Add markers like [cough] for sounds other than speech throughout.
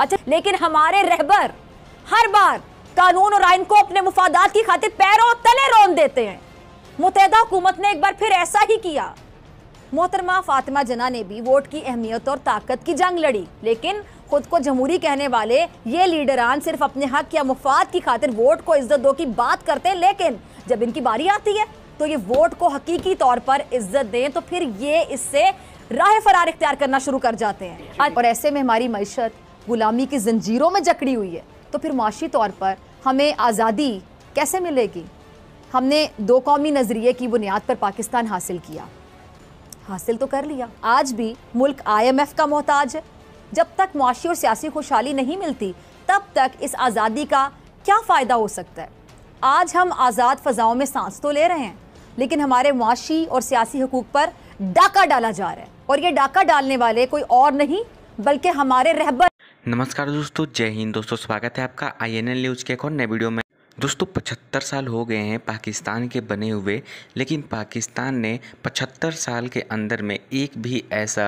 अच्छा लेकिन हमारे रहबर हर बार कानून और आइन को अपने मुफादात की खातिर पैरों तले रोन देते हैं मुतहदा हुकूमत ने एक बार फिर ऐसा ही किया मोहतरमा फातिमा जना ने भी वोट की अहमियत और ताकत की जंग लड़ी लेकिन खुद को जमहूरी कहने वाले ये लीडरान सिर्फ अपने हक या मुफाद की खातिर वोट को इज्जत दो की बात करते हैं लेकिन जब इनकी बारी आती है तो ये वोट को हकीकी तौर पर इज्जत दें तो फिर ये इससे राह फरार इख्तियार करना शुरू कर जाते हैं और ऐसे में हमारी मीशत गुलामी की जंजीरों में जकड़ी हुई है तो फिर माशी तौर पर हमें आज़ादी कैसे मिलेगी हमने दो कौमी नज़रिए की बुनियाद पर पाकिस्तान हासिल किया हासिल तो कर लिया आज भी मुल्क आईएमएफ का मोहताज है जब तक मुआशी और सियासी खुशहाली नहीं मिलती तब तक इस आज़ादी का क्या फ़ायदा हो सकता है आज हम आज़ाद फ़जाओं में सांस तो ले रहे हैं लेकिन हमारे मुआशी और सियासी हकूक़ पर डाका डाला जा रहा है और ये डाका डालने वाले कोई और नहीं बल्कि हमारे रहबर नमस्कार दोस्तों जय हिंद दोस्तों स्वागत है आपका आई एन एल न्यूज़ के एक और नए वीडियो में दोस्तों पचहत्तर साल हो गए हैं पाकिस्तान के बने हुए लेकिन पाकिस्तान ने पचहत्तर साल के अंदर में एक भी ऐसा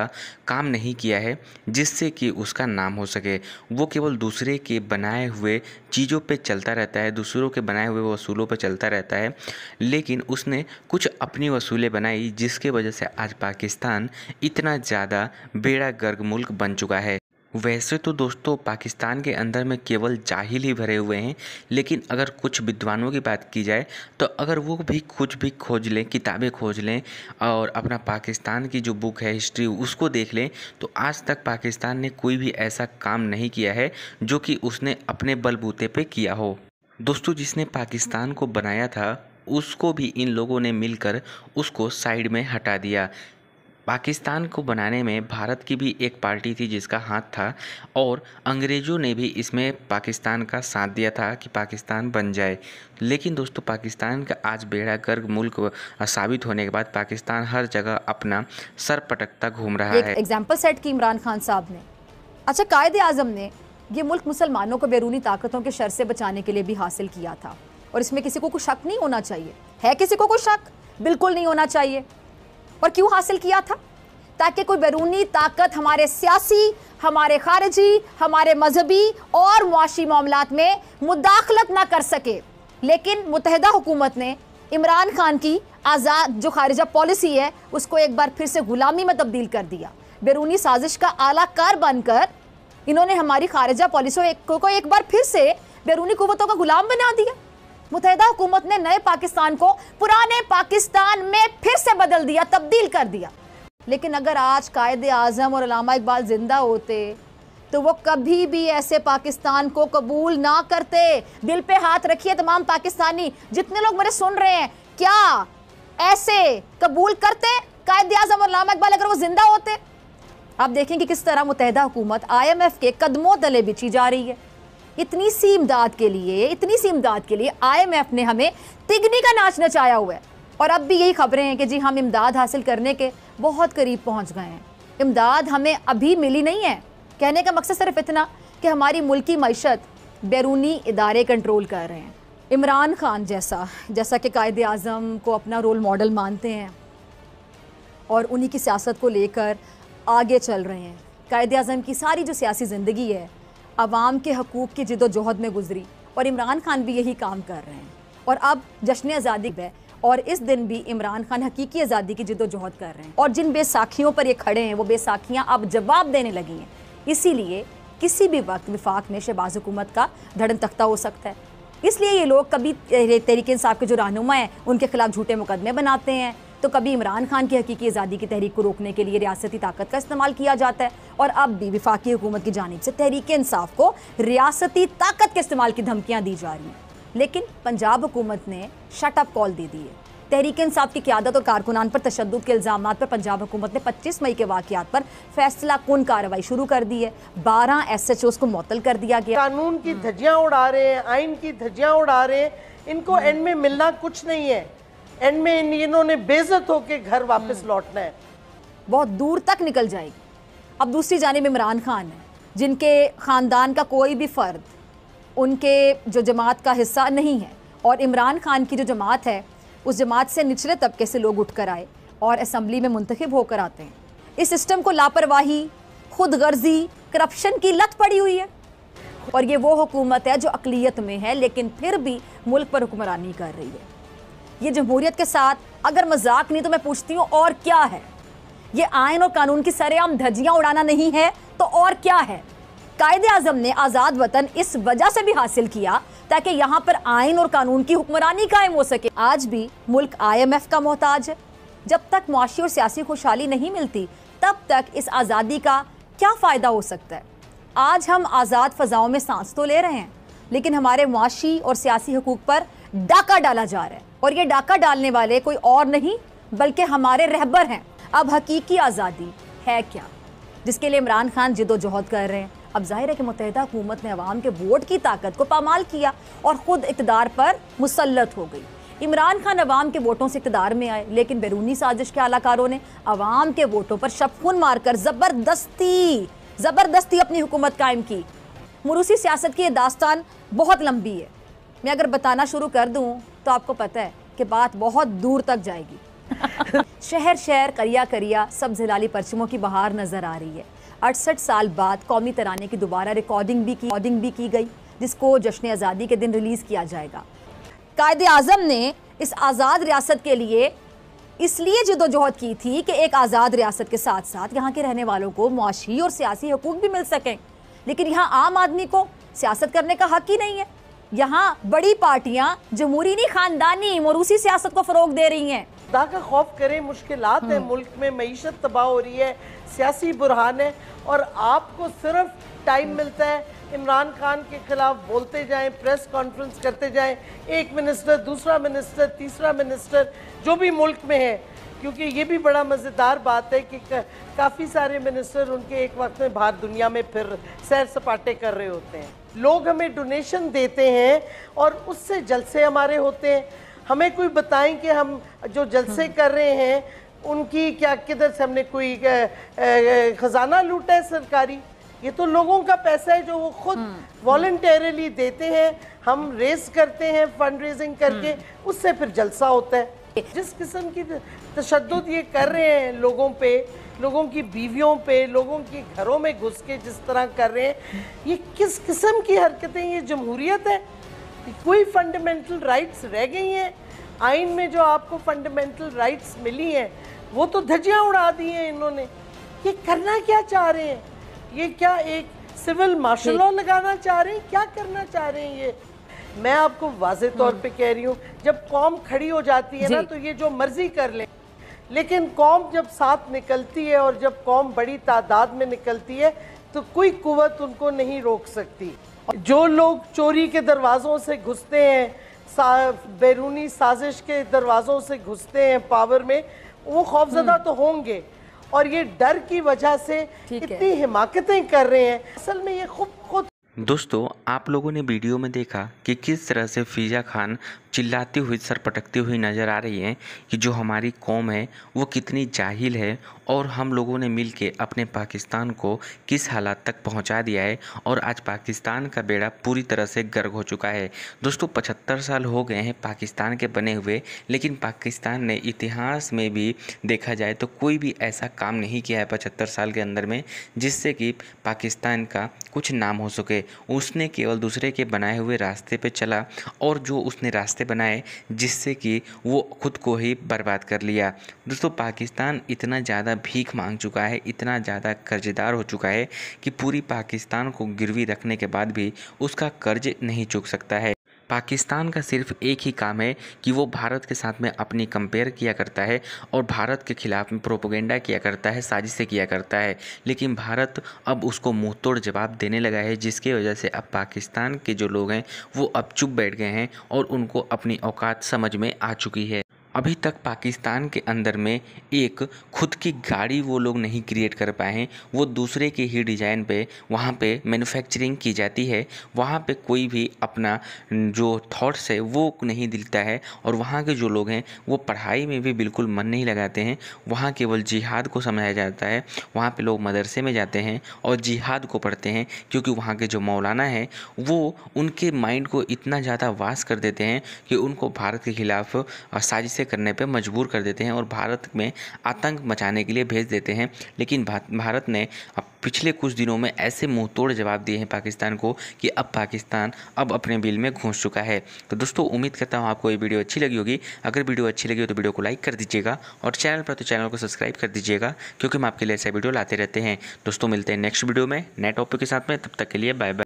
काम नहीं किया है जिससे कि उसका नाम हो सके वो केवल दूसरे के बनाए हुए चीज़ों पे चलता रहता है दूसरों के बनाए हुए वसूलों पे चलता रहता है लेकिन उसने कुछ अपनी वसूलें बनाई जिसके वजह से आज पाकिस्तान इतना ज़्यादा बेड़ा गर्ग मुल्क बन चुका है वैसे तो दोस्तों पाकिस्तान के अंदर में केवल जाहिल ही भरे हुए हैं लेकिन अगर कुछ विद्वानों की बात की जाए तो अगर वो भी कुछ भी खोज लें किताबें खोज लें और अपना पाकिस्तान की जो बुक है हिस्ट्री उसको देख लें तो आज तक पाकिस्तान ने कोई भी ऐसा काम नहीं किया है जो कि उसने अपने बलबूते पर किया हो दोस्तों जिसने पाकिस्तान को बनाया था उसको भी इन लोगों ने मिलकर उसको साइड में हटा दिया पाकिस्तान को बनाने में भारत की भी एक पार्टी थी जिसका हाथ था और अंग्रेज़ों ने भी इसमें पाकिस्तान का साथ दिया था कि पाकिस्तान बन जाए लेकिन दोस्तों पाकिस्तान का आज बेड़ा गर्ग मुल्क साबित होने के बाद पाकिस्तान हर जगह अपना सर पटकता घूम रहा एक है एग्जाम्पल सेट की इमरान खान साहब ने अच्छा कायद आजम ने ये मुल्क मुसलमानों को बैरूनी ताकतों के शर से बचाने के लिए भी हासिल किया था और इसमें किसी को कुछ शक नहीं होना चाहिए है किसी को कुछ शक बिल्कुल नहीं होना चाहिए और क्यों हासिल किया था ताकि कोई बैरूनी ताकत हमारे सियासी हमारे खारजी हमारे मजहबी और मुआशी मामला में मुदाखलत ना कर सके लेकिन मुतहदा हुकूमत ने इमरान खान की आज़ाद जो खारिजा पॉलिसी है उसको एक बार फिर से गुलामी में तब्दील कर दिया बैरूनी साजिश का आला कार बनकर इन्होंने हमारी खारिजा पॉलिसी को एक बार फिर से बैरूनी कुतों का गुलाम बना दिया मुतहदा हुकूमत ने नए पाकिस्तान को पुराने पाकिस्तान में फिर से बदल दिया तब्दील कर दिया लेकिन अगर आज कायद आज़म और अलामा इकबाल ज़िंदा होते तो वो कभी भी ऐसे पाकिस्तान को कबूल ना करते दिल पे हाथ रखिए तमाम पाकिस्तानी जितने लोग मेरे सुन रहे हैं क्या ऐसे कबूल करते कायद आजम और लामा इकबाल अगर वो जिंदा होते आप देखेंगे किस तरह मुतहदा हुकूमत आईएमएफ के कदमों तले बिछी जा रही है इतनी सी इमदाद के लिए इतनी सी इमदाद के लिए आईएमएफ ने हमें तिगनी का नाच नचाया हुआ है और अब भी यही खबरें हैं कि जी हम इमदाद हासिल करने के बहुत करीब पहुंच गए हैं इमदाद हमें अभी मिली नहीं है कहने का मकसद सिर्फ इतना कि हमारी मुल्की मीशत बैरूनी इदारे कंट्रोल कर रहे हैं इमरान खान जैसा जैसा कि कायद अज़म को अपना रोल मॉडल मानते हैं और उन्हीं की सियासत को लेकर आगे चल रहे हैं कायद अज़म की सारी जो सियासी ज़िंदगी है आवाम के हकूक़ की जदोजहद में गुजरी और इमरान खान भी यही काम कर रहे हैं और अब जश्न आज़ादी है और इस दिन भी इमरान खान हकीकी आज़ादी की जदोजहद कर रहे हैं और जिन बेसाखियों पर ये खड़े हैं वो बेसाखियाँ अब जवाब देने लगी हैं इसीलिए किसी भी वक्त विफाक में शहबाज हुकूमत का धड़न तख्ता हो सकता है इसलिए ये लोग कभी तहरीक इंसाफ के जो रहनुमा हैं उनके खिलाफ झूठे मुकदमे बनाते हैं तो कभी इमरान खान की हकीकी आज़ादी की तहरीक को रोकने के लिए रियासती ताकत का इस्तेमाल किया जाता है और अब भी विफाकी हुकूमत की जानब से तहरीक इंसाफ को रियासती ताकत के इस्तेमाल की धमकियाँ दी जा रही हैं लेकिन पंजाब हुकूमत ने शटअप कॉल दे दी है तहरीक इंसाफ की क्यादत और कारकुनान पर तशद के इल्ज़ाम पर पंजाब हुकूमत ने 25 मई के वाकत पर फैसला कन कार्रवाई शुरू कर दी है बारह एस एच ओज को मुतल कर दिया गया कानून की धजियाँ उड़ा रहे हैं आइन की धज्जियाँ उड़ा रहे हैं इनको एंड में मिलना कुछ नहीं है एंड में इन इन्होंने बेजत होके घर वापस हम्म। लौटना है बहुत दूर तक निकल जाएगी अब दूसरी जानब इमरान खान है जिनके ख़ानदान का कोई भी फ़र्द उनके जो जमात का हिस्सा नहीं है और इमरान खान की जो जमात है उस जमात से निचले तबके से लोग उठ कर आए और असम्बली में मुंतखब होकर आते हैं इस सिस्टम को लापरवाही खुद गर्जी करप्शन की लत पड़ी हुई है और ये वो हुकूमत है जो अकलीत में है लेकिन फिर भी मुल्क पर हुक्मरानी कर रही है ये जमहूरियत के साथ अगर मजाक नहीं तो मैं पूछती हूँ और क्या है ये आयन और कानून की सरेआम धज्जियाँ उड़ाना नहीं है तो और क्या है कायद अजम ने आज़ाद वतन इस वजह से भी हासिल किया ताकि यहाँ पर आयन और कानून की हुक्मरानी कायम हो सके आज भी मुल्क आई एम एफ का मोहताज है जब तक मुआशी और सियासी खुशहाली नहीं मिलती तब तक इस आज़ादी का क्या फ़ायदा हो सकता है आज हम आज़ाद फ़जाओं में सांस तो ले रहे हैं लेकिन हमारे मुआशी और सियासी हकूक़ पर डाका डाला जा रहा है और ये डाका डालने वाले कोई और नहीं बल्कि हमारे रहबर हैं अब हकीकी आज़ादी है क्या जिसके लिए इमरान खान जिदोजहद कर रहे हैं अब जाहिर है कि मुतहदा हुकूमत ने अवाम के वोट की ताकत को पामाल किया और ख़ुद इकतदार पर मुसलत हो गई इमरान खान अवाम के वोटों से इकतदार में आए लेकिन बैरूनी साजिश के अलाकारों ने अवाम के वोटों पर शफखुन मारकर ज़बरदस्ती ज़बरदस्ती अपनी हुकूमत कायम की मरूसी सियासत की यह दास्तान बहुत लंबी है मैं अगर बताना शुरू कर दूं तो आपको पता है कि बात बहुत दूर तक जाएगी [laughs] शहर शहर करिया करिया सब जिलाली परचमों की बहार नजर आ रही है अड़सठ साल बाद कौमी तराने की दोबारा रिकॉर्डिंग भी की रिकॉर्डिंग भी की गई जिसको जश्न आज़ादी के दिन रिलीज़ किया जाएगा कायद आजम ने इस आज़ाद रियासत के लिए इसलिए जदोजहद की थी कि एक आज़ाद रियासत के साथ साथ यहाँ के रहने वालों को मुआशी और सियासी हकूक भी मिल सकें लेकिन यहाँ आम आदमी को सियासत करने का हक ही नहीं है यहाँ बड़ी पार्टियाँ जमहूरी खानदानी मरूसी सियासत को फरोग दे रही हैं का खौफ करें मुश्किल है हम्म। मुल्क में मीशत तबाह हो रही है सियासी बुरहान है और आपको सिर्फ टाइम मिलता है इमरान खान के खिलाफ बोलते जाएं प्रेस कॉन्फ्रेंस करते जाएं एक मिनिस्टर दूसरा मिनिस्टर तीसरा मिनिस्टर जो भी मुल्क में है क्योंकि ये भी बड़ा मज़ेदार बात है कि काफ़ी सारे मिनिस्टर उनके एक वक्त में बाहर दुनिया में फिर सैर सपाटे कर रहे होते हैं लोग हमें डोनेशन देते हैं और उससे जलसे हमारे होते हैं हमें कोई बताएं कि हम जो जलसे हम्म। कर रहे हैं उनकी क्या किधर से हमने कोई ख़जाना लूटा है सरकारी ये तो लोगों का पैसा है जो वो खुद वॉल्टरली हम्म, हम्म। देते हैं हम रेस करते हैं फंड रेजिंग करके उससे फिर जलसा होता है जिस किस्म की तशद ये कर रहे हैं लोगों पे लोगों की बीवियों पे लोगों के घरों में घुस के जिस तरह कर रहे हैं ये किस किस्म की हरकतें ये जमहूरियत है कोई फंडामेंटल राइट्स रह गई हैं आइन में जो आपको फंडामेंटल राइट्स मिली हैं वो तो धजियाँ उड़ा दी हैं इन्होंने ये करना क्या चाह रहे हैं ये क्या एक सिविल मार्शल लॉ लगाना चाह रहे हैं क्या करना चाह रहे हैं ये मैं आपको वाज तौर पे कह रही हूँ जब कौम खड़ी हो जाती है ना तो ये जो मर्जी कर ले लेकिन कौम जब साथ निकलती है और जब कौम बड़ी तादाद में निकलती है तो कोई कुत उनको नहीं रोक सकती जो लोग चोरी के दरवाज़ों से घुसते हैं सा, बैरूनी साजिश के दरवाज़ों से घुसते हैं पावर में वो खौफजदा हम्म। तो होंगे और ये डर की वजह से इतनी हिमाकतें कर रहे हैं असल में ये खुद खुद दोस्तों आप लोगों ने वीडियो में देखा कि किस तरह से फ़िज़ा खान चिल्लाती हुई सरपटकती हुई नज़र आ रही है कि जो हमारी कौम है वो कितनी जाहिल है और हम लोगों ने मिल के अपने पाकिस्तान को किस हालात तक पहुंचा दिया है और आज पाकिस्तान का बेड़ा पूरी तरह से गर्ग हो चुका है दोस्तों पचहत्तर साल हो गए हैं पाकिस्तान के बने हुए लेकिन पाकिस्तान ने इतिहास में भी देखा जाए तो कोई भी ऐसा काम नहीं किया है पचहत्तर साल के अंदर में जिससे कि पाकिस्तान का कुछ नाम हो सके उसने केवल दूसरे के बनाए हुए रास्ते पर चला और जो उसने रास्ते रास्ते बनाए जिससे कि वो खुद को ही बर्बाद कर लिया दोस्तों पाकिस्तान इतना ज़्यादा भीख मांग चुका है इतना ज़्यादा कर्जदार हो चुका है कि पूरी पाकिस्तान को गिरवी रखने के बाद भी उसका कर्ज नहीं चुक सकता है पाकिस्तान का सिर्फ एक ही काम है कि वो भारत के साथ में अपनी कंपेयर किया करता है और भारत के ख़िलाफ़ में प्रोपोगेंडा किया करता है साजिशें किया करता है लेकिन भारत अब उसको मुँह तोड़ जवाब देने लगा है जिसकी वजह से अब पाकिस्तान के जो लोग हैं वो अब चुप बैठ गए हैं और उनको अपनी औकात समझ में आ चुकी है अभी तक पाकिस्तान के अंदर में एक खुद की गाड़ी वो लोग नहीं क्रिएट कर पाए हैं वो दूसरे के ही डिज़ाइन पे वहाँ पे मैन्युफैक्चरिंग की जाती है वहाँ पे कोई भी अपना जो थॉट्स है वो नहीं दिलता है और वहाँ के जो लोग हैं वो पढ़ाई में भी बिल्कुल मन नहीं लगाते हैं वहाँ केवल जिहाद को समझाया जाता है वहाँ पर लोग मदरसे में जाते हैं और जिहाद को पढ़ते हैं क्योंकि वहाँ के जो मौलाना है वो उनके माइंड को इतना ज़्यादा वास कर देते हैं कि उनको भारत के ख़िलाफ़ साजिश ऐसे करने पर मजबूर कर देते हैं और भारत में आतंक मचाने के लिए भेज देते हैं लेकिन भारत ने अब पिछले कुछ दिनों में ऐसे मुँह तोड़ जवाब दिए हैं पाकिस्तान को कि अब पाकिस्तान अब अपने बिल में घुस चुका है तो दोस्तों उम्मीद करता हूँ आपको ये वीडियो अच्छी लगी होगी अगर वीडियो अच्छी लगी हो तो वीडियो को लाइक कर दीजिएगा और चैनल पर तो चैनल को सब्सक्राइब कर दीजिएगा क्योंकि हम आपके लिए ऐसा वीडियो लाते रहते हैं दोस्तों मिलते हैं नेक्स्ट वीडियो में नए टॉपिक के साथ में तब तक के लिए बाय बाय